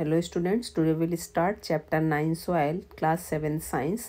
Hello students today will start chapter nine soil class seven science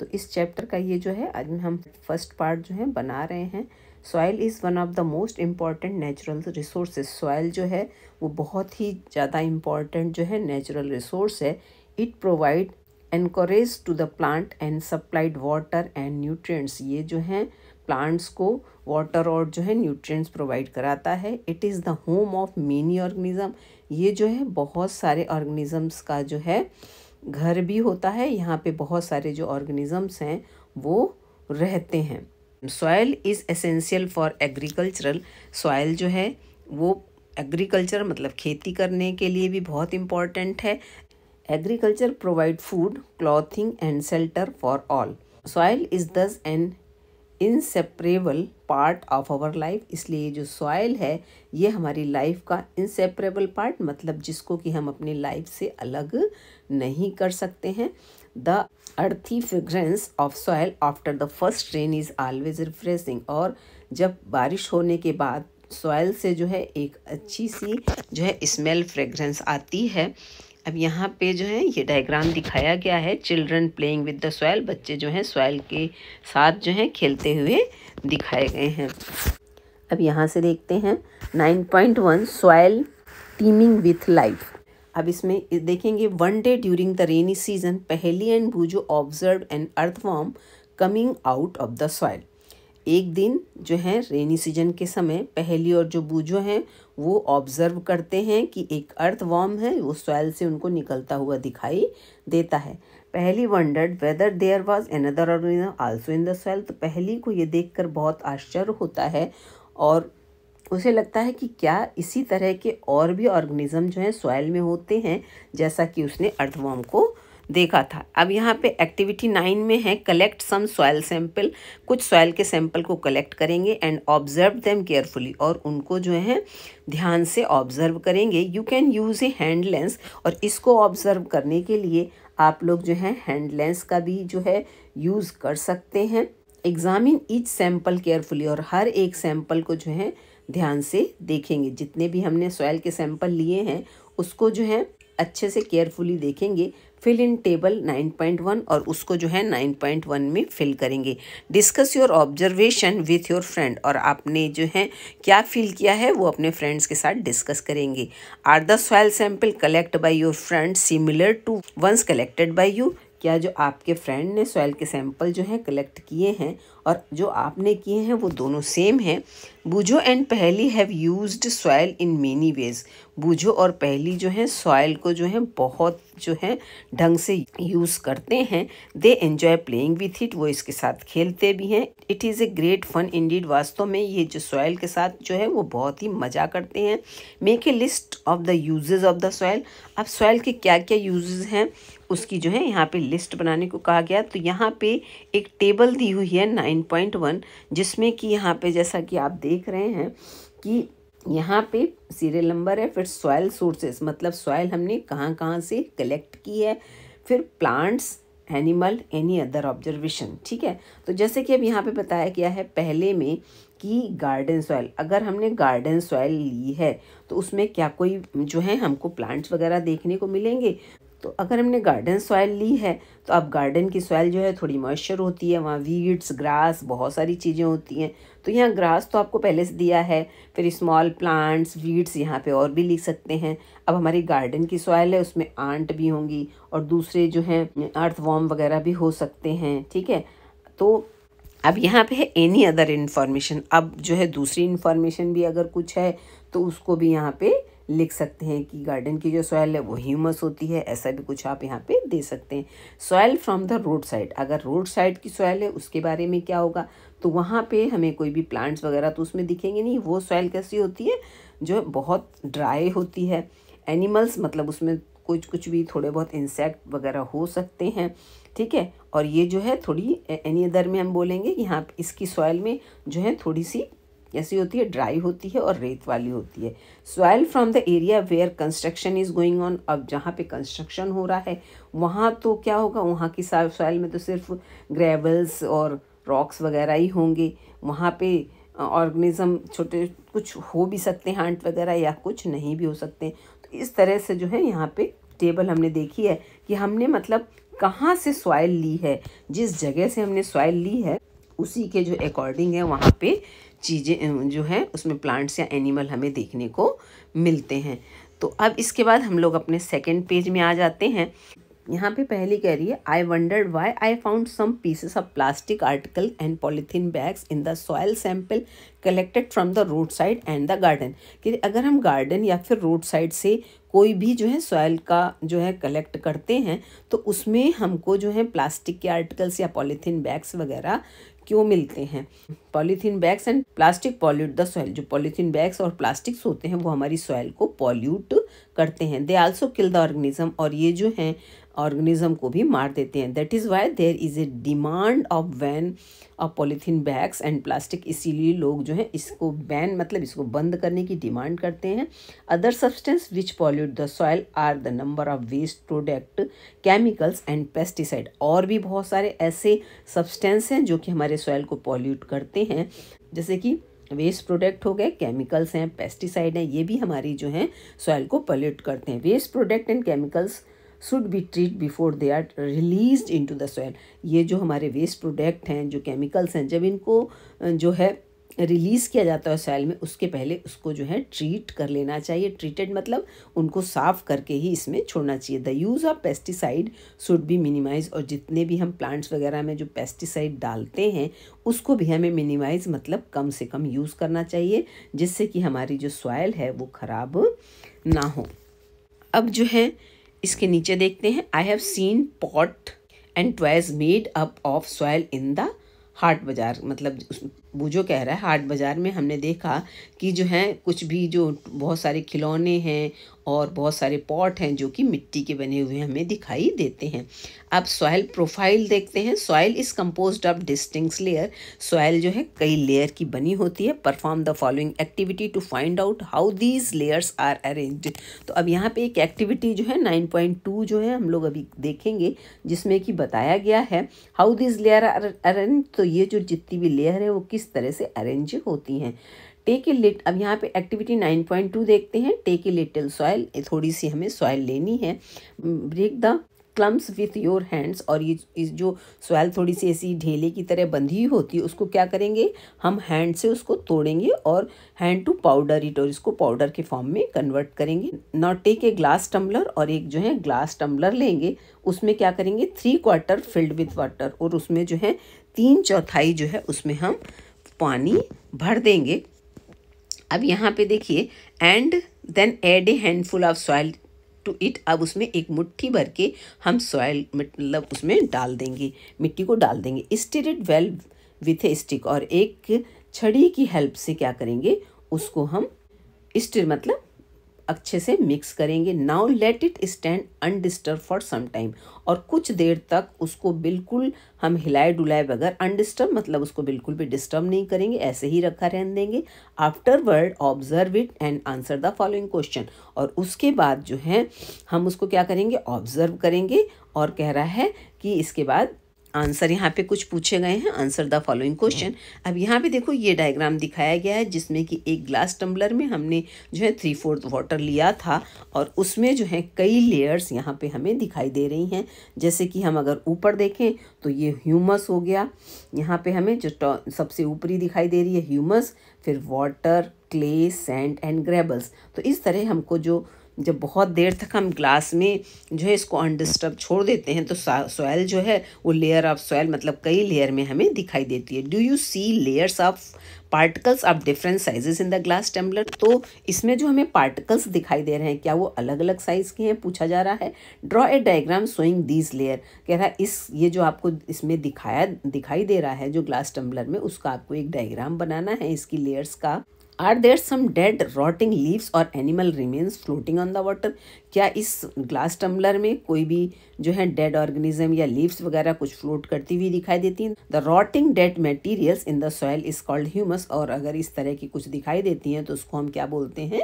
तो इस chapter का ये जो है आज हम फर्स्ट पार्ट जो है बना रहे हैं soil is one of the most important natural resources soil जो है वो बहुत ही ज़्यादा इम्पॉर्टेंट जो है नेचुरल रिसोर्स है it provide anchorage to the plant and supplied water and nutrients ये जो हैं प्लांट्स को वाटर और जो है न्यूट्रिएंट्स प्रोवाइड कराता है it is the home of many organism ये जो है बहुत सारे ऑर्गेनिज़म्स का जो है घर भी होता है यहाँ पे बहुत सारे जो ऑर्गेनिज़म्स हैं वो रहते हैं soil is essential for agricultural soil जो है वो एग्रीकल्चर मतलब खेती करने के लिए भी बहुत इम्पॉर्टेंट है agriculture provide food clothing and shelter for all soil is thus an inseparable part of our life इसलिए ये जो सॉयल है ये हमारी लाइफ का इनसेपरेबल पार्ट मतलब जिसको कि हम अपनी लाइफ से अलग नहीं कर सकते हैं the earthy fragrance of soil after the first rain is always refreshing और जब बारिश होने के बाद सॉयल से जो है एक अच्छी सी जो है स्मेल फ्रेग्रेंस आती है अब यहाँ पे जो है ये डायग्राम दिखाया गया है children playing with the soil बच्चे जो हैं सॉयल के साथ जो है खेलते हुए दिखाए गए हैं अब यहाँ से देखते हैं 9.1 सॉयल टीमिंग विथ लाइफ अब इसमें देखेंगे one day during the rainy season Paheli and जो observe and worm coming out of the soil एक दिन जो है रेनी सीजन के समय पहली और जो बूझो हैं वो ऑब्जर्व करते हैं कि एक अर्थ वॉर्म है वो सॉयल से उनको निकलता हुआ दिखाई देता है Paheli wondered whether there was another organism also in the soil तो पहली को ये देखकर बहुत आश्चर्य होता है और उसे लगता है कि क्या इसी तरह के और भी ऑर्गेनिज्म जो हैं सॉयल में होते हैं जैसा कि उसने अर्थवॉर्म को देखा था अब यहाँ पे एक्टिविटी नाइन में है कलेक्ट सम सॉयल सैंपल कुछ सॉयल के सैंपल को कलेक्ट करेंगे एंड ऑब्जर्व देम केयरफुली और उनको जो है ध्यान से ऑब्जर्व करेंगे you can use a hand lens और इसको ऑब्जर्व करने के लिए आप लोग जो है हैंड लेंस का भी जो है यूज़ कर सकते हैं एग्ज़ामिन ईच सैंपल केयरफुली और हर एक सैंपल को जो है ध्यान से देखेंगे जितने भी हमने सॉयल के सैंपल लिए हैं उसको जो है अच्छे से केयरफुली देखेंगे फिल इन टेबल 9.1 और उसको जो है 9.1 में फिल करेंगे discuss your observation with your friend और आपने जो है क्या फील किया है वो अपने फ्रेंड्स के साथ डिस्कस करेंगे are the soil sample collect by your friend similar to ones collected by you क्या जो आपके फ्रेंड ने सॉइल के सैंपल जो हैं कलेक्ट किए हैं और जो आपने किए हैं वो दोनों सेम हैं Boojho and Paheli have used soil in many ways Boojho और पहली जो है सॉइल को जो है बहुत जो है ढंग से यूज़ करते हैं they enjoy playing with it वो इसके साथ खेलते भी हैं it is a great fun indeed वास्तव में ये जो सॉइल के साथ जो है वो बहुत ही मज़ा करते हैं make a list of the use of the soil अब सॉइल के क्या क्या यूजेज हैं उसकी जो है यहाँ पे लिस्ट बनाने को कहा गया तो यहाँ पे एक टेबल दी हुई है नाइन पॉइंट वन जिसमें कि यहाँ पे जैसा कि आप देख रहे हैं कि यहाँ पे सीरियल नंबर है फिर सॉयल सोर्सेस मतलब सॉयल हमने कहाँ कहाँ से कलेक्ट की है फिर plants animal any other observation ठीक है तो जैसे कि अब यहाँ पे बताया गया है पहले में कि गार्डन सॉइल अगर हमने गार्डन सॉइल ली है तो उसमें क्या कोई जो है हमको प्लांट्स वगैरह देखने को मिलेंगे तो अगर हमने गार्डन सॉयल ली है तो अब गार्डन की सॉयल जो है थोड़ी मॉइस्चर होती है वहाँ वीड्स ग्रास बहुत सारी चीज़ें होती हैं तो यहाँ ग्रास तो आपको पहले से दिया है फिर स्मॉल प्लांट्स वीड्स यहाँ पे और भी लिख सकते हैं अब हमारी गार्डन की सॉयल है उसमें आंट भी होंगी और दूसरे जो हैं अर्थ वॉर्म वगैरह भी हो सकते हैं ठीक है तो अब यहाँ पर है एनी अदर इन्फॉर्मेशन अब जो है दूसरी इन्फॉर्मेशन भी अगर कुछ है तो उसको भी यहाँ पर लिख सकते हैं कि गार्डन की जो सॉयल है वो ह्यूमस होती है ऐसा भी कुछ आप यहाँ पे दे सकते हैं soil from the road side अगर रोड साइड की सॉयल है उसके बारे में क्या होगा तो वहाँ पे हमें कोई भी प्लांट्स वगैरह तो उसमें दिखेंगे नहीं वो सॉयल कैसी होती है जो बहुत ड्राई होती है एनिमल्स मतलब उसमें कुछ कुछ भी थोड़े बहुत इंसेक्ट वगैरह हो सकते हैं ठीक है और ये जो है थोड़ी एनी अदर में हम बोलेंगे कि यहाँ इसकी सॉयल में जो है थोड़ी सी कैसी होती है ड्राई होती है और रेत वाली होती है soil from the area where construction is going on अब जहाँ पे कंस्ट्रक्शन हो रहा है वहाँ तो क्या होगा वहाँ की सॉइल में तो सिर्फ ग्रेवल्स और रॉक्स वगैरह ही होंगे वहाँ पे ऑर्गेनिज़म छोटे कुछ हो भी सकते हैं आंट वगैरह या कुछ नहीं भी हो सकते तो इस तरह से जो है यहाँ पे टेबल हमने देखी है कि हमने मतलब कहाँ से सॉइल ली है जिस जगह से हमने सॉइल ली है उसी के जो अकॉर्डिंग है वहाँ पे चीज़ें जो है उसमें प्लांट्स या एनिमल हमें देखने को मिलते हैं तो अब इसके बाद हम लोग अपने सेकेंड पेज में आ जाते हैं यहाँ पे पहली कह रही है I wondered why I found some pieces of plastic article and polythene bags in the soil sample collected from the road side and the garden कि अगर हम गार्डन या फिर रोड साइड से कोई भी जो है सॉयल का जो है कलेक्ट करते हैं तो उसमें हमको जो है प्लास्टिक के आर्टिकल्स या पॉलीथीन बैग्स वगैरह क्यों मिलते हैं polythene bags and plastic pollute the soil जो पॉलीथीन बैग्स और प्लास्टिक्स होते हैं वो हमारी सॉइल को पॉल्यूट करते हैं they also kill the organism और ये जो हैं ऑर्गेनिज्म को भी मार देते हैं that is why there is a demand of ban of polythene bags and plastic इसीलिए लोग जो है इसको बैन मतलब इसको बंद करने की डिमांड करते हैं other substance which pollute the soil are the number of waste product chemicals and pesticide और भी बहुत सारे ऐसे सब्सटेंस हैं जो कि हमारे सॉयल को पॉल्यूट करते हैं जैसे कि वेस्ट प्रोडक्ट हो गए केमिकल्स हैं पेस्टिसाइड हैं ये भी हमारी जो हैं सॉयल को पॉल्यूट करते हैं waste product and chemicals should be treat before they are release into the soil ये जो हमारे वेस्ट प्रोडक्ट हैं जो केमिकल्स हैं जब इनको जो है रिलीज़ किया जाता है सॉयल में उसके पहले उसको जो है ट्रीट कर लेना चाहिए ट्रीटेड मतलब उनको साफ़ करके ही इसमें छोड़ना चाहिए the use of pesticide should be minimise और जितने भी हम प्लांट्स वगैरह में जो पेस्टिसाइड डालते हैं उसको भी हमें मिनिमाइज मतलब कम से कम यूज़ करना चाहिए जिससे कि हमारी जो सॉयल है वो ख़राब ना हो अब जो है इसके नीचे देखते हैं I have seen pot and toys made up of soil in the haat bazaar मतलब जो कह रहा है हाट बाज़ार में हमने देखा कि जो है कुछ भी जो बहुत सारे खिलौने हैं और बहुत सारे पॉट हैं जो कि मिट्टी के बने हुए हमें दिखाई देते हैं अब सॉइल प्रोफाइल देखते हैं soil is compose of distinct layer soil जो है कई लेयर की बनी होती है perform the following activity to find out how these layers are arrange तो अब यहाँ पे एक एक्टिविटी जो है नाइन पॉइंट टू जो है हम लोग अभी देखेंगे जिसमें कि बताया गया है how these layer are arrange तो ये जो जितनी भी लेयर है वो किस किस तरह से अरेंज होती हैं टेक ए लिट अब यहाँ पे एक्टिविटी नाइन पॉइंट टू देखते हैं टेक ए लिटिल सॉयल थोड़ी सी हमें सॉयल लेनी है break the clumps with your hands और ये इस जो सॉयल थोड़ी सी ऐसी ढेले की तरह बंधी होती है उसको क्या करेंगे हम हैंड से उसको तोड़ेंगे और हैंड टू पाउडर इट और इसको पाउडर के फॉर्म में कन्वर्ट करेंगे now take a glass tumbler और एक जो है ग्लास टम्बलर लेंगे उसमें क्या करेंगे three quarter filled with water और उसमें जो है तीन चौथाई जो है उसमें हम पानी भर देंगे अब यहाँ पे देखिए and then add a handful of soil to it अब उसमें एक मुट्ठी भर के हम सॉइल मतलब उसमें डाल देंगे मिट्टी को डाल देंगे stirred well with a stick और एक छड़ी की हेल्प से क्या करेंगे उसको हम स्टिर मतलब अच्छे से मिक्स करेंगे now let it stand undisturb for some time और कुछ देर तक उसको बिल्कुल हम हिलाए डुलाए बगैर अनडिस्टर्ब मतलब उसको बिल्कुल भी डिस्टर्ब नहीं करेंगे ऐसे ही रखा रहने देंगे afterward observe it and answer the following question और उसके बाद जो है हम उसको क्या करेंगे ऑब्जर्व करेंगे और कह रहा है कि इसके बाद आंसर यहाँ पे कुछ पूछे गए हैं आंसर द फॉलोइंग क्वेश्चन अब यहाँ पे देखो ये डायग्राम दिखाया गया है जिसमें कि एक ग्लास टम्बलर में हमने जो है थ्री फोर्थ वाटर लिया था और उसमें जो है कई लेयर्स यहाँ पे हमें दिखाई दे रही हैं जैसे कि हम अगर ऊपर देखें तो ये ह्यूमस हो गया यहाँ पे हमें जो सबसे ऊपरी दिखाई दे रही है ह्यूमस फिर water clay sand and gravels तो इस तरह हमको जो जब बहुत देर तक हम ग्लास में जो है इसको अनडिस्टर्ब छोड़ देते हैं तो सॉयल जो है वो लेयर ऑफ सॉयल मतलब कई लेयर में हमें दिखाई देती है do you see layers of particles of different sizes in the glass tumbler तो इसमें जो हमें पार्टिकल्स दिखाई दे रहे हैं क्या वो अलग अलग साइज़ के हैं पूछा जा रहा है draw a diagram showing these layer कह रहा है इस ये जो आपको इसमें दिखाया दिखाई दे रहा है जो ग्लास टम्बलर में उसका आपको एक डायग्राम बनाना है इसकी लेयर्स का Are there some dead, rotting leaves or animal remains floating on the water? क्या इस ग्लास टम्बलर में कोई भी जो है डेड ऑर्गेनिज्म या लीव्स वगैरह कुछ फ्लोट करती हुई दिखाई देती हैं the rotting dead materials in the soil is called humus और अगर इस तरह की कुछ दिखाई देती हैं तो उसको हम क्या बोलते हैं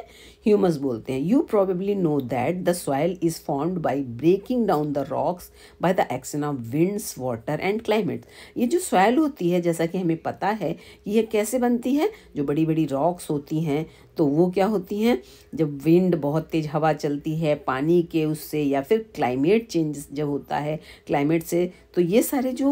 ह्यूमस बोलते हैं you probably know that the soil is formed by breaking down the rocks by the action of winds water and climate ये जो सॉयल होती है जैसा कि हमें पता है कि यह कैसे बनती है जो बड़ी बड़ी रॉक्स होती हैं तो वो क्या होती हैं जब विंड बहुत तेज़ हवा चलती है पानी के उससे या फिर क्लाइमेट चेंज जब होता है क्लाइमेट से तो ये सारे जो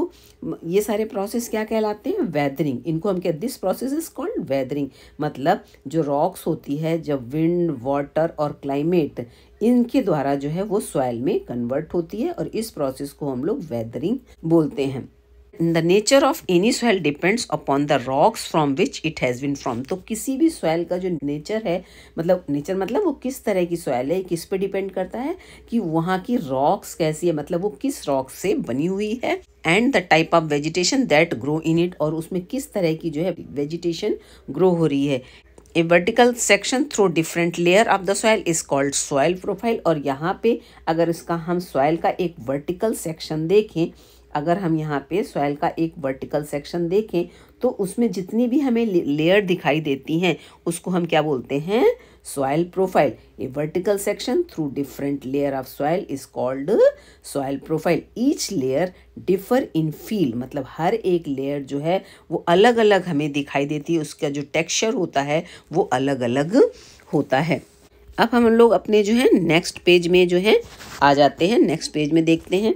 ये सारे प्रोसेस क्या कहलाते हैं वेदरिंग इनको हम हैं this process is called weathering मतलब जो रॉक्स होती है जब विंड वाटर और क्लाइमेट इनके द्वारा जो है वो सॉयल में कन्वर्ट होती है और इस प्रोसेस को हम लोग वेदरिंग बोलते हैं the nature of any soil depends upon the rocks from which it has been from तो किसी भी सॉइल का जो नेचर है मतलब नेचर मतलब वो किस तरह की सॉइल है किस पे डिपेंड करता है कि वहाँ की रॉक्स कैसी है मतलब वो किस रॉक से बनी हुई है and the type of vegetation that grow in it और उसमें किस तरह की जो है वेजिटेशन ग्रो हो रही है a vertical section through different layer of the soil is called soil profile और यहाँ पे अगर इसका हम सॉयल का एक वर्टिकल सेक्शन देखें अगर हम यहाँ पे सॉयल का एक वर्टिकल सेक्शन देखें तो उसमें जितनी भी हमें लेयर दिखाई देती हैं उसको हम क्या बोलते हैं soil profile a vertical section through different layer of soil is called soil profile each layer differ in feel मतलब हर एक लेयर जो है वो अलग अलग हमें दिखाई देती है उसका जो टेक्स्चर होता है वो अलग अलग होता है अब हम लोग अपने जो है नेक्स्ट पेज में जो है आ जाते हैं नेक्स्ट पेज में देखते हैं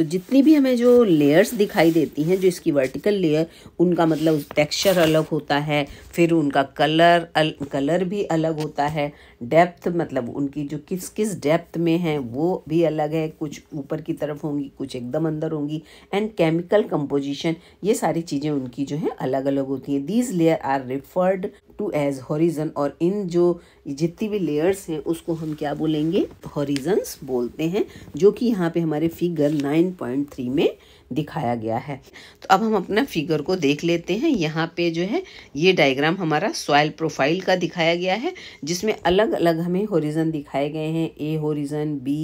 तो जितनी भी हमें जो लेयर्स दिखाई देती हैं जो इसकी वर्टिकल लेयर उनका मतलब टेक्सचर अलग होता है फिर उनका कलर अल, कलर भी अलग होता है डेप्थ मतलब उनकी जो किस किस डेप्थ में है वो भी अलग है कुछ ऊपर की तरफ होंगी कुछ एकदम अंदर होंगी एंड केमिकल कंपोजिशन ये सारी चीज़ें उनकी जो है अलग अलग होती हैं these layer are referred to as horizon और इन जो जितनी भी लेयर्स हैं उसको हम क्या बोलेंगे हॉरिजन्स बोलते हैं जो कि यहाँ पे हमारे फिगर नाइन पॉइंट थ्री में दिखाया गया है तो अब हम अपना फिगर को देख लेते हैं यहाँ पे जो है ये डायग्राम हमारा सॉयल प्रोफाइल का दिखाया गया है जिसमें अलग अलग हमें होरिजन दिखाए गए हैं A horizon B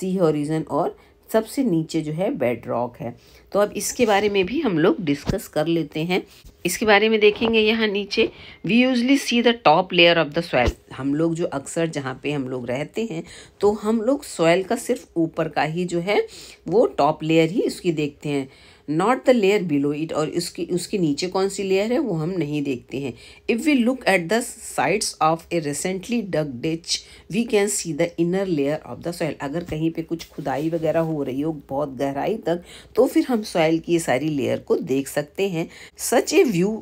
C horizon और सबसे नीचे जो है बेड रॉक है तो अब इसके बारे में भी हम लोग डिस्कस कर लेते हैं इसके बारे में देखेंगे यहाँ नीचे we usually see the top layer of the soil हम लोग जो अक्सर जहाँ पे हम लोग रहते हैं तो हम लोग सॉयल का सिर्फ ऊपर का ही जो है वो टॉप लेयर ही उसकी देखते हैं not the layer below it और उसकी उसके नीचे कौन सी लेयर है वो हम नहीं देखते हैं if we look at the sides of a recently dug ditch we can see the inner layer of the soil अगर कहीं पे कुछ खुदाई वगैरह हो रही हो बहुत गहराई तक तो फिर हम हम सॉइल की सारी लेयर को देख सकते हैं such a view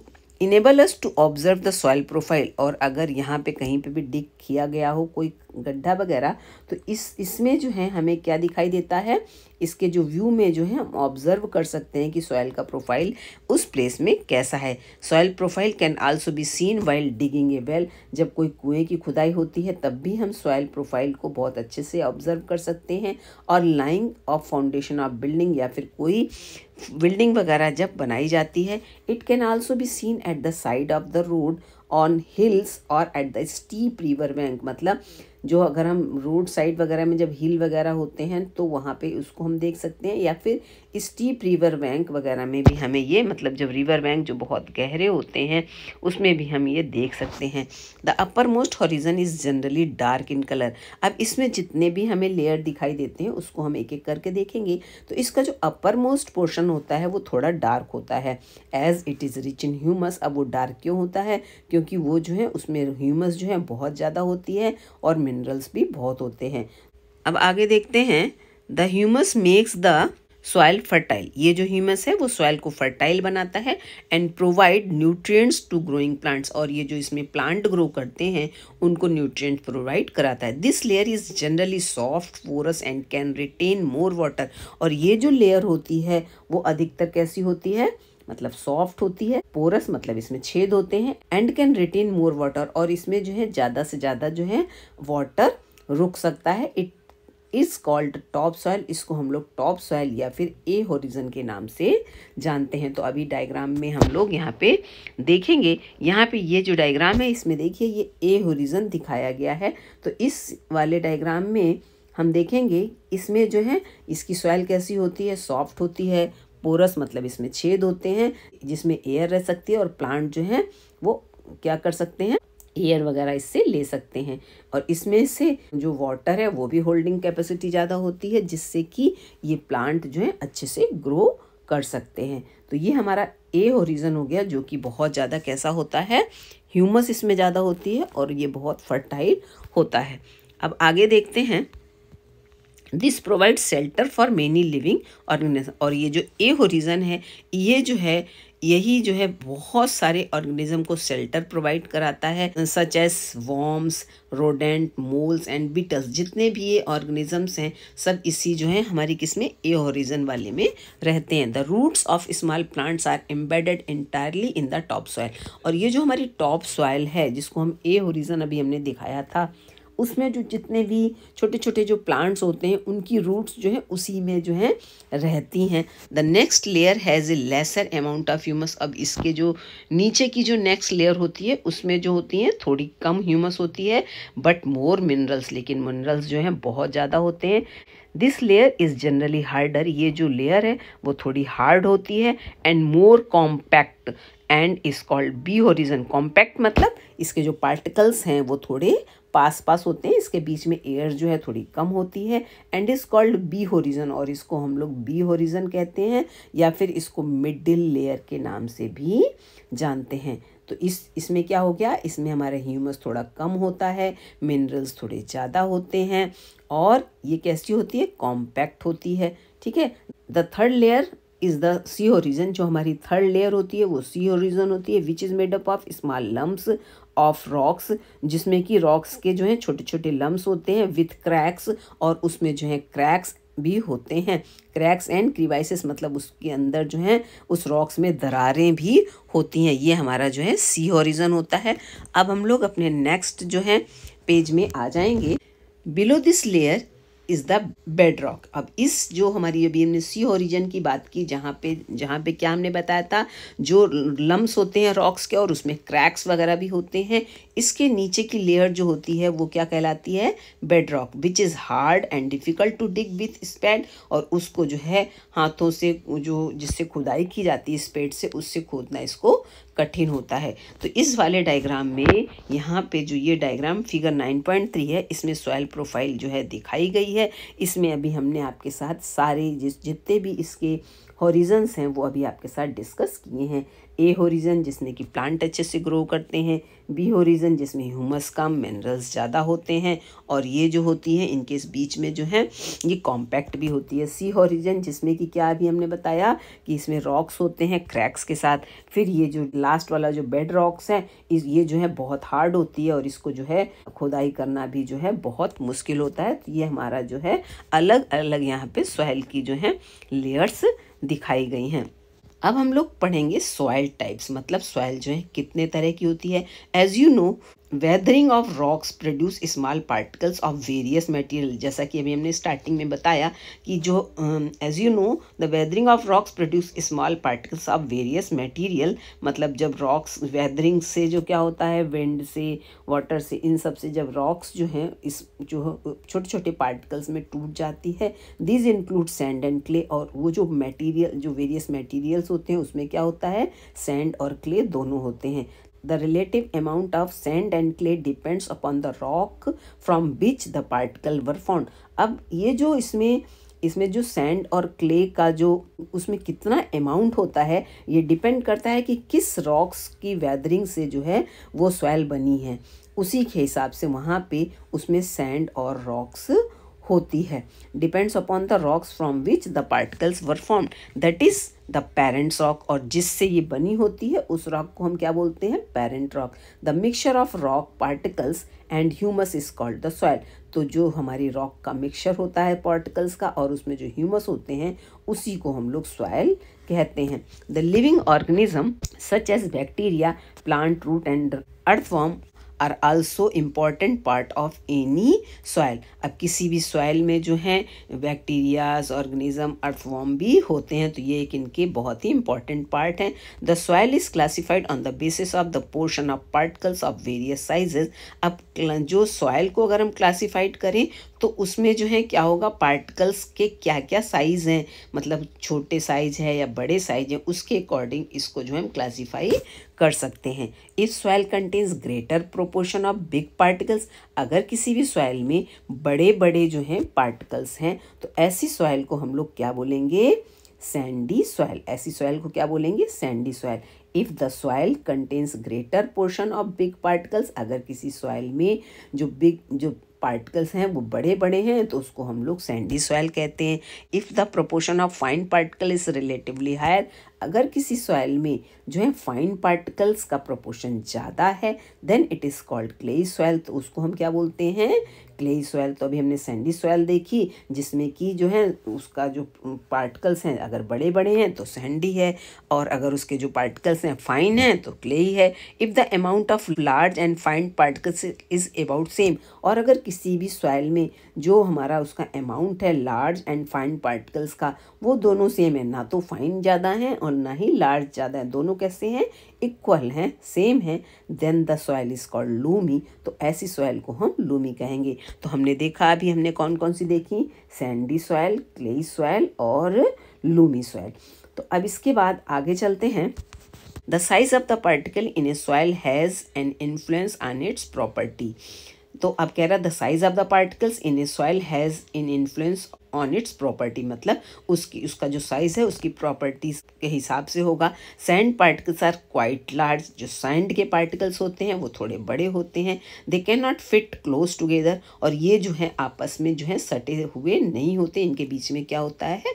enable us to observe the soil profile और अगर यहाँ पे कहीं पे भी डिग किया गया हो कोई गड्ढा वगैरह तो इस इसमें जो है हमें क्या दिखाई देता है इसके जो व्यू में जो है हम ऑब्जर्व कर सकते हैं कि सॉयल का प्रोफाइल उस प्लेस में कैसा है soil profile can also be seen while digging a well जब कोई कुएं की खुदाई होती है तब भी हम सॉयल प्रोफाइल को बहुत अच्छे से ऑब्जर्व कर सकते हैं और laying of foundation of building या फिर कोई बिल्डिंग वगैरह जब बनाई जाती है it can also be seen at the side of the road on hills और at the steep river bank मतलब जो अगर हम रोड साइड वगैरह में जब हिल वगैरह होते हैं तो वहाँ पे उसको हम देख सकते हैं या फिर स्टीप रिवर बैंक वगैरह में भी हमें ये मतलब जब रिवर बैंक जो बहुत गहरे होते हैं उसमें भी हम ये देख सकते हैं the uppermost horizon is generally dark in colour अब इसमें जितने भी हमें लेयर दिखाई देते हैं उसको हम एक एक करके देखेंगे तो इसका जो अपर मोस्ट पोर्शन होता है वो थोड़ा डार्क होता है as it is rich in humus अब वो डार्क क्यों होता है क्योंकि वो जो है उसमें ह्यूमस जो है बहुत ज़्यादा होती है और मिनरल्स भी बहुत होते हैं अब आगे देखते हैं the humus makes the soil fertile ये जो ह्यूमस है वो सॉइल को फर्टाइल बनाता है and provide nutrients to growing plants और ये जो इसमें प्लांट ग्रो करते हैं उनको न्यूट्रिएंट प्रोवाइड कराता है this layer is generally soft porous and can retain more water और ये जो लेयर होती है वो अधिकतर कैसी होती है मतलब सॉफ्ट होती है पोरस मतलब इसमें छेद होते हैं and can retain more water और इसमें जो है ज़्यादा से ज़्यादा जो है वाटर रुक सकता है it is called top soil इसको हम लोग टॉप सॉयल या फिर ए होरिजन के नाम से जानते हैं तो अभी डायग्राम में हम लोग यहाँ पे देखेंगे यहाँ पे ये जो डायग्राम है इसमें देखिए ये ए होरिजन दिखाया गया है तो इस वाले डायग्राम में हम देखेंगे इसमें जो है इसकी सॉयल कैसी होती है सॉफ्ट होती है पोरस मतलब इसमें छेद होते हैं जिसमें एयर रह सकती है और प्लांट जो है वो क्या कर सकते हैं एयर वगैरह इससे ले सकते हैं और इसमें से जो वाटर है वो भी होल्डिंग कैपेसिटी ज़्यादा होती है जिससे कि ये प्लांट जो है अच्छे से ग्रो कर सकते हैं तो ये हमारा ए ओरिजन हो गया जो कि बहुत ज़्यादा कैसा होता है ह्यूमस इसमें ज़्यादा होती है और ये बहुत फर्टाइल होता है अब आगे देखते हैं this provide shelter for many living organism और ये जो ए होरिजन है ये जो है यही जो है बहुत सारे ऑर्गेनिज्म को सेल्टर प्रोवाइड कराता है such as worms rodent moles and beetles जितने भी ये ऑर्गेनिजम्स हैं सब इसी जो है हमारी किस्में ए होरिजन वाले में रहते हैं the roots of small plants are embedded entirely in the top soil और ये जो हमारी टॉप सॉयल है जिसको हम ए होरिजन अभी हमने दिखाया था उसमें जो जितने भी छोटे छोटे जो प्लांट्स होते हैं उनकी रूट्स जो है उसी में जो है रहती हैं the next layer has a lesser amount of humus अब इसके जो नीचे की जो नेक्स्ट लेयर होती है उसमें जो होती हैं थोड़ी कम ह्यूमस होती है बट मोर मिनरल्स लेकिन मिनरल्स जो हैं बहुत ज़्यादा होते हैं this layer is generally harder ये जो लेयर है वो थोड़ी हार्ड होती है and more compact and is called B horizon compact मतलब इसके जो पार्टिकल्स हैं वो थोड़े पास पास होते हैं इसके बीच में एयर जो है थोड़ी कम होती है and is called B horizon और इसको हम लोग बी होरिजन कहते हैं या फिर इसको मिडिल लेयर के नाम से भी जानते हैं तो इस इसमें क्या हो गया इसमें हमारा ह्यूमस थोड़ा कम होता है मिनरल्स थोड़े ज़्यादा होते हैं और ये कैसी होती है कॉम्पैक्ट होती है ठीक है the third layer is the C horizon जो हमारी थर्ड लेयर होती है वो सी ओरिजन होती है which is made up of small lumps of rocks जिसमें कि रॉक्स के जो है छोटे छोटे लम्स होते हैं विथ क्रैक्स और उसमें जो है क्रैक्स भी होते हैं क्रैक्स एंड क्रिवाइसिस मतलब उसके अंदर जो है उस रॉक्स में दरारें भी होती हैं ये हमारा जो है सी ओरिजन होता है अब हम लोग अपने नेक्स्ट जो है पेज में आ जाएंगे below this layer is the bedrock अब इस जो हमारी अभी हमने सी ओरिजन की बात की जहाँ पे जहाँ पे क्या हमने बताया था जो लम्स होते हैं रॉक्स के और उसमें क्रैक्स वगैरह भी होते हैं इसके नीचे की लेयर जो होती है वो क्या कहलाती है bedrock which is hard and difficult to dig with spade और उसको जो है हाथों से जो जिससे खुदाई की जाती है स्पेड से उससे खोदना इसको कठिन होता है तो इस वाले डायग्राम में यहाँ पे जो ये डायग्राम फिगर 9.3 है इसमें सॉयल प्रोफाइल जो है दिखाई गई है इसमें अभी हमने आपके साथ सारे जिस जितने भी इसके हॉरिजन्स हैं वो अभी आपके साथ डिस्कस किए हैं ए होरिजन जिसमें कि प्लांट अच्छे से ग्रो करते हैं बी होरिजन जिसमें ह्यूमस कम मिनरल्स ज़्यादा होते हैं और ये जो होती है इनके इस बीच में जो है ये कॉम्पैक्ट भी होती है सी होरिजन जिसमें कि क्या अभी हमने बताया कि इसमें रॉक्स होते हैं क्रैक्स के साथ फिर ये जो लास्ट वाला जो बेड रॉक्स है इस ये जो है बहुत हार्ड होती है और इसको जो है खुदाई करना भी जो है बहुत मुश्किल होता है तो ये हमारा जो है अलग अलग यहाँ पर सॉइल की जो है लेयर्स दिखाई गई हैं अब हम लोग पढ़ेंगे सॉयल टाइप्स मतलब सॉयल जो है कितने तरह की होती है as you know weathering of rocks produce small particles of various material जैसा कि अभी हमने स्टार्टिंग में बताया कि जो as you know the weathering of rocks produce small particles of various material मतलब जब रॉक्स वेदरिंग से जो क्या होता है विंड से वाटर से इन सब से जब रॉक्स जो हैं इस जो छोटे छोटे पार्टिकल्स में टूट जाती है these include sand and clay और वो जो मटीरियल जो वेरियस मटीरियल्स होते हैं उसमें क्या होता है सैंड और क्ले दोनों होते हैं the relative amount of sand and clay depends upon the rock from which the particle were found अब ये जो इसमें इसमें जो सैंड और क्ले का जो उसमें कितना अमाउंट होता है ये डिपेंड करता है कि किस रॉक्स की वैदरिंग से जो है वो सॉयल बनी है उसी के हिसाब से वहाँ पे उसमें सैंड और रॉक्स होती है depends upon the rocks from which the particles were formed that is the parents rock और जिससे ये बनी होती है उस रॉक को हम क्या बोलते हैं parent rock the mixture of rock particles and humus is called the soil तो जो हमारी रॉक का मिक्सचर होता है पार्टिकल्स का और उसमें जो ह्यूमस होते हैं उसी को हम लोग सॉयल कहते हैं the living organism such as bacteria plant root and earthworm are also important part of any soil अब किसी भी सॉयल में जो हैं बैक्टीरियाज ऑर्गेनिज्म अर्थवॉर्म भी होते हैं तो ये एक इनके बहुत ही इंपॉर्टेंट पार्ट हैं the soil is classified on the basis of the portion of particles of various sizes अब जो सॉयल को अगर हम क्लासीफाइड करें तो उसमें जो है क्या होगा पार्टिकल्स के क्या क्या साइज़ हैं मतलब छोटे साइज़ है या बड़े साइज़ हैं उसके अकॉर्डिंग इसको जो है हम क्लासीफाई कर सकते हैं if soil contains greater proportion of big particles अगर किसी भी सॉयल में बड़े बड़े जो हैं पार्टिकल्स हैं तो ऐसी सॉयल को हम लोग क्या बोलेंगे सैंडी सॉयल ऐसी सॉयल को क्या बोलेंगे sandy soil if the soil contains greater portion of big particles अगर किसी सॉयल में जो बिग जो पार्टिकल्स हैं वो बड़े बड़े हैं तो उसको हम लोग सैंडी सॉयल कहते हैं if the proportion of fine particle is relatively higher अगर किसी सॉइल में जो है फाइन पार्टिकल्स का प्रोपोर्शन ज़्यादा है then it is called clayey soil तो उसको हम क्या बोलते हैं क्ले सॉइल तो अभी हमने सैंडी सॉइल देखी जिसमें कि जो है उसका जो पार्टिकल्स हैं अगर बड़े बड़े हैं तो सैंडी है और अगर उसके जो पार्टिकल्स हैं फाइन हैं तो ही है if the amount of large and fine particles is about same और अगर किसी भी सॉइल में जो हमारा उसका अमाउंट है लार्ज एंड फाइन पार्टिकल्स का वो दोनों सेम है ना तो फाइन ज़्यादा हैं और और ना ही लार्ज ज़्यादा है दोनों कैसे हैं इक्वल हैं सेम हैं then the soil is called loamy तो ऐसी सॉयल को हम लूमी कहेंगे तो हमने देखा अभी हमने कौन कौन सी देखी सैंडी सॉयल क्लेई सॉयल और लूमी सॉयल तो अब इसके बाद आगे चलते हैं the size of the particle in a soil has an influence on its property तो अब कह रहा है the size of the particles in a soil has an influence on its property मतलब उसकी उसका जो साइज़ है उसकी प्रॉपर्टीज़ के हिसाब से होगा sand particles are quite large जो सैंड के पार्टिकल्स होते हैं वो थोड़े बड़े होते हैं they can not fit close together और ये जो है आपस में जो है सटे हुए नहीं होते इनके बीच में क्या होता है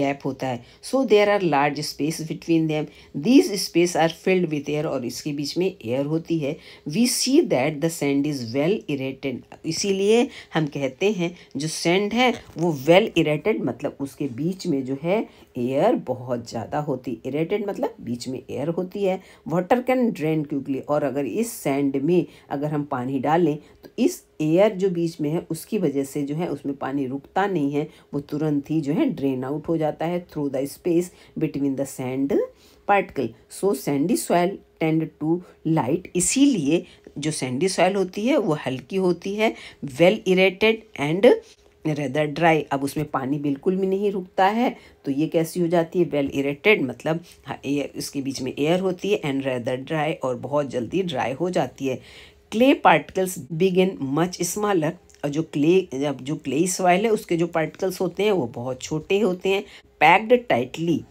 गैप होता है so there are large space between them these space are filled with air और इसके बीच में एयर होती है we see that the sand is well aerated इसीलिए हम कहते हैं जो सैंड है वो well वेल इरेटेड मतलब उसके बीच में जो है एयर बहुत ज़्यादा होती इरेटेड मतलब बीच में एयर होती है वाटर कैन ड्रेन क्यूकली और अगर इस सैंड में अगर हम पानी डालें तो इस एयर जो बीच में है उसकी वजह से जो है उसमें पानी रुकता नहीं है वो तुरंत ही जो है ड्रेन आउट हो जाता है through the space between the sand particle so sandy soil tend to light इसीलिए जो सैंडी सॉयल होती है वो हल्की होती है well aerated and rather dry अब उसमें पानी बिल्कुल भी नहीं रुकता है तो ये कैसी हो जाती है वेल इरेटेड मतलब एयर हाँ, इसके बीच में एयर होती है एंड रेदर ड्राई और बहुत जल्दी ड्राई हो जाती है clay particles big and much smaller और जो क्ले अब जो क्ले सॉइल है उसके जो पार्टिकल्स होते हैं वो बहुत छोटे होते हैं पैक्ड टाइटली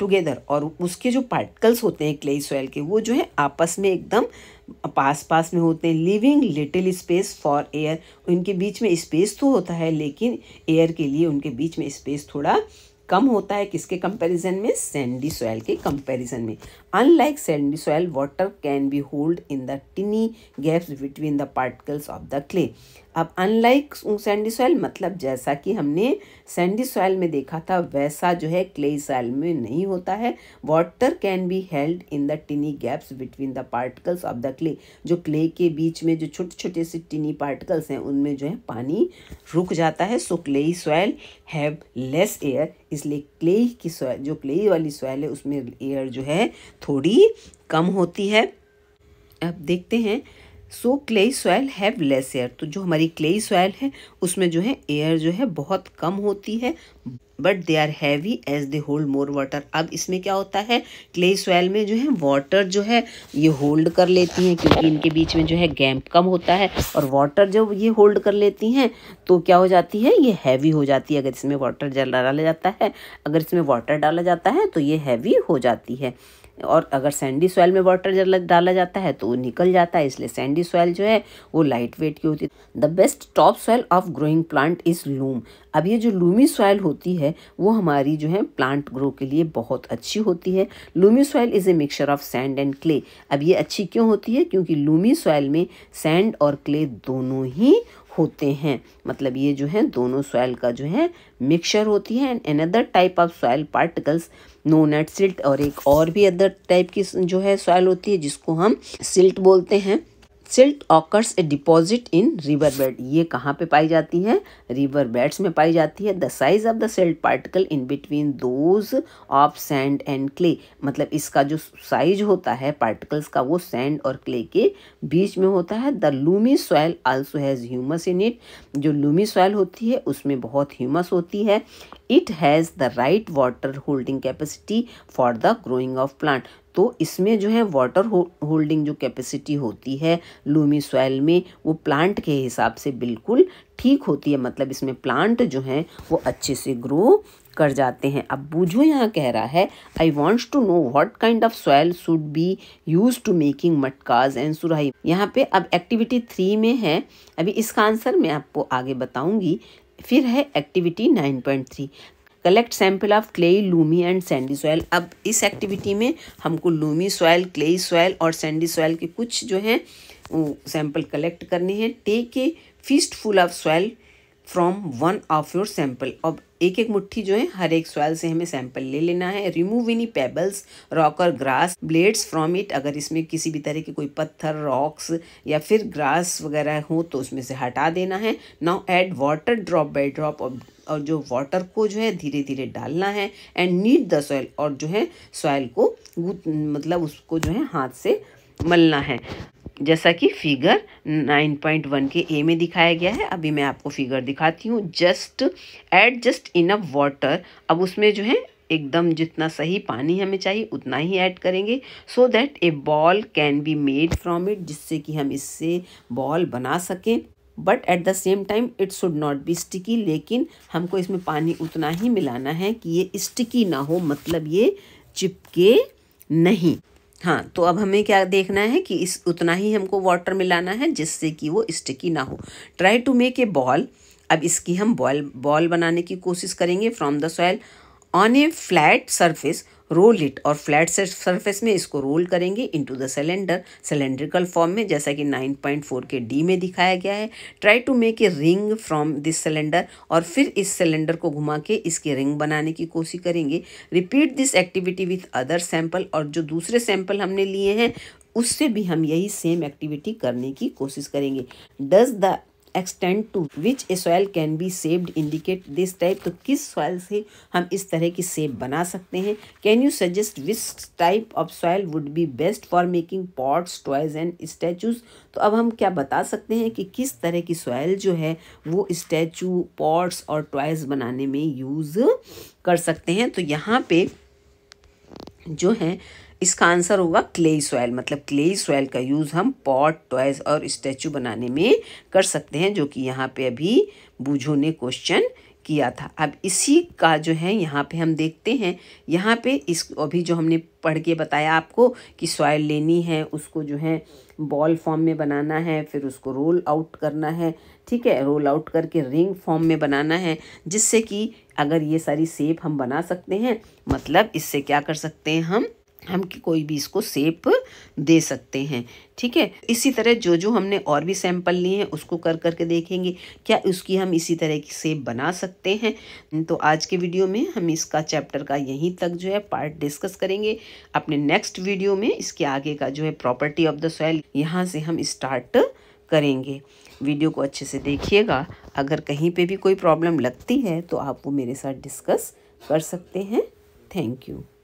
टुगेदर और उसके जो पार्टिकल्स होते हैं क्ले सॉइल के वो जो है आपस में एकदम पास पास में होते हैं living little space for air उनके बीच में स्पेस तो होता है लेकिन एयर के लिए उनके बीच में स्पेस थोड़ा कम होता है किसके कंपैरिजन में सैंडी सॉयल के कंपैरिजन में unlike sandy soil water can be hold in the tiny gaps between the particles of the clay अब अनलाइक सैंडी सॉइल मतलब जैसा कि हमने सैंडी सॉइल में देखा था वैसा जो है क्ले सॉइल में नहीं होता है water can be held in the tiny gaps between the particles of the clay जो क्ले के बीच में जो छोटे छोटे से टिनी पार्टिकल्स हैं उनमें जो है पानी रुक जाता है so clay soil have less air इसलिए क्ले की सॉइल जो क्ले वाली सॉइल है उसमें एयर जो है थोड़ी कम होती है अब देखते हैं so clayey soil have less air तो जो हमारी क्लेई सॉयल है उसमें जो है एयर जो है बहुत कम होती है but they are heavy as they hold more water अब इसमें क्या होता है क्ले सॉयल में जो है वाटर जो है ये होल्ड कर लेती हैं क्योंकि इनके बीच में जो है गैम्प कम होता है और वाटर जब ये होल्ड कर लेती हैं तो क्या हो जाती है ये हैवी हो जाती है अगर इसमें वाटर डाला जाता है अगर इसमें वाटर डाला जाता है तो ये हैवी हो जाती है और अगर सैंडी सॉइल में वाटर डाला जाता है तो वो निकल जाता है इसलिए सैंडी सॉइल जो है वो लाइट वेट की होती है the best top soil of growing plant is loam अब ये जो लूमी सॉइल होती है वो हमारी जो है प्लांट ग्रो के लिए बहुत अच्छी होती है loamy soil is a mixture of sand and clay अब ये अच्छी क्यों होती है क्योंकि लूमी सॉइल में सैंड और क्ले दोनों ही होते हैं मतलब ये जो है दोनों सॉइल का जो है मिक्सचर होती है and another type of soil particles नो नेट सिल्ट और एक और भी अदर टाइप की जो है सॉइल होती है जिसको हम सिल्ट बोलते हैं silt occurs a deposit in river bed ये कहाँ पे पाई जाती हैं रिवर बेड्स में पाई जाती है the size of the silt particle in between those of sand and clay मतलब इसका जो साइज होता है पार्टिकल्स का वो सैंड और क्ले के बीच में होता है the loamy soil also has humus in it जो लूमी सॉयल होती है उसमें बहुत ह्यूमस होती है it has the right water holding capacity for the growing of plant तो इसमें जो है वाटर होल्डिंग जो कैपेसिटी होती है लूमी सॉइल में वो प्लांट के हिसाब से बिल्कुल ठीक होती है मतलब इसमें प्लांट जो हैं वो अच्छे से ग्रो कर जाते हैं अब बूझो यहाँ कह रहा है I wants to know what kind of soil should be use to making मटकाज एंड सुराही यहाँ पे अब एक्टिविटी थ्री में है अभी इसका आंसर मैं आपको आगे बताऊंगी फिर है activity nine point three collect sample of clay loamy and sandy soil अब इस एक्टिविटी में हमको लूमी सॉयल क्ले सॉयल और सैंडी सॉयल के कुछ जो हैं सैंपल कलेक्ट करने हैं take a fistful of soil from one of your sample अब एक एक मुट्ठी जो है हर एक सॉइल से हमें सैंपल ले लेना है रिमूव इनी पेबल्स रॉक और ग्रास ब्लेड्स फ्रॉम इट अगर इसमें किसी भी तरह के कोई पत्थर रॉक्स या फिर ग्रास वगैरह हो तो उसमें से हटा देना है now add water drop by drop और जो वाटर को जो है धीरे धीरे डालना है एंड नीट द सॉयल और जो है सॉयल को मतलब उसको जो है हाथ से मलना है जैसा कि फिगर 9.1 के ए में दिखाया गया है अभी मैं आपको फिगर दिखाती हूँ just add just in a water अब उसमें जो है एकदम जितना सही पानी हमें चाहिए उतना ही ऐड करेंगे so that a ball can be made from it जिससे कि हम इससे बॉल बना सकें but at the same time it should not be sticky लेकिन हमको इसमें पानी उतना ही मिलाना है कि ये स्टिकी ना हो मतलब ये चिपके नहीं हाँ तो अब हमें क्या देखना है कि इस उतना ही हमको वाटर मिलाना है जिससे कि वो स्टिकी ना हो try to make a ball अब इसकी हम बॉल बॉल बनाने की कोशिश करेंगे from the soil on a flat surface roll it और फ्लैट सरफेस में इसको रोल करेंगे into the cylinder cylindrical form में जैसा कि 9.4 के डी में दिखाया गया है try to make a ring from this cylinder और फिर इस सिलेंडर को घुमा के इसकी रिंग बनाने की कोशिश करेंगे repeat this activity with other sample और जो दूसरे सैम्पल हमने लिए हैं उससे भी हम यही सेम एक्टिविटी करने की कोशिश करेंगे does the extent to which a soil can be saved indicate this type तो किस सॉयल से हम इस तरह की सेब बना सकते हैं can you suggest which type of soil would be best for making pots toys and statues तो अब हम क्या बता सकते हैं कि किस तरह की सॉयल जो है वो स्टैचू पॉट्स और टॉयज बनाने में यूज़ कर सकते हैं तो यहाँ पे जो है इसका आंसर होगा क्ले सॉयल मतलब क्ले सॉयल का यूज़ हम पॉट टॉयज और स्टैचू बनाने में कर सकते हैं जो कि यहाँ पे अभी बूझो ने क्वेश्चन किया था अब इसी का जो है यहाँ पे हम देखते हैं यहाँ पे इस अभी जो हमने पढ़ के बताया आपको कि सॉयल लेनी है उसको जो है बॉल फॉर्म में बनाना है फिर उसको रोल आउट करना है ठीक है रोल आउट करके रिंग फॉर्म में बनाना है जिससे कि अगर ये सारी सेप हम बना सकते हैं मतलब इससे क्या कर सकते हैं हम हम की कोई भी इसको सेप दे सकते हैं ठीक है इसी तरह जो जो हमने और भी सैंपल लिए हैं उसको कर करके देखेंगे क्या उसकी हम इसी तरह की सेप बना सकते हैं तो आज के वीडियो में हम इसका चैप्टर का यहीं तक जो है पार्ट डिस्कस करेंगे अपने नेक्स्ट वीडियो में इसके आगे का जो है प्रॉपर्टी ऑफ द सॉयल यहाँ से हम स्टार्ट करेंगे वीडियो को अच्छे से देखिएगा अगर कहीं पर भी कोई प्रॉब्लम लगती है तो आप वो मेरे साथ डिस्कस कर सकते हैं थैंक यू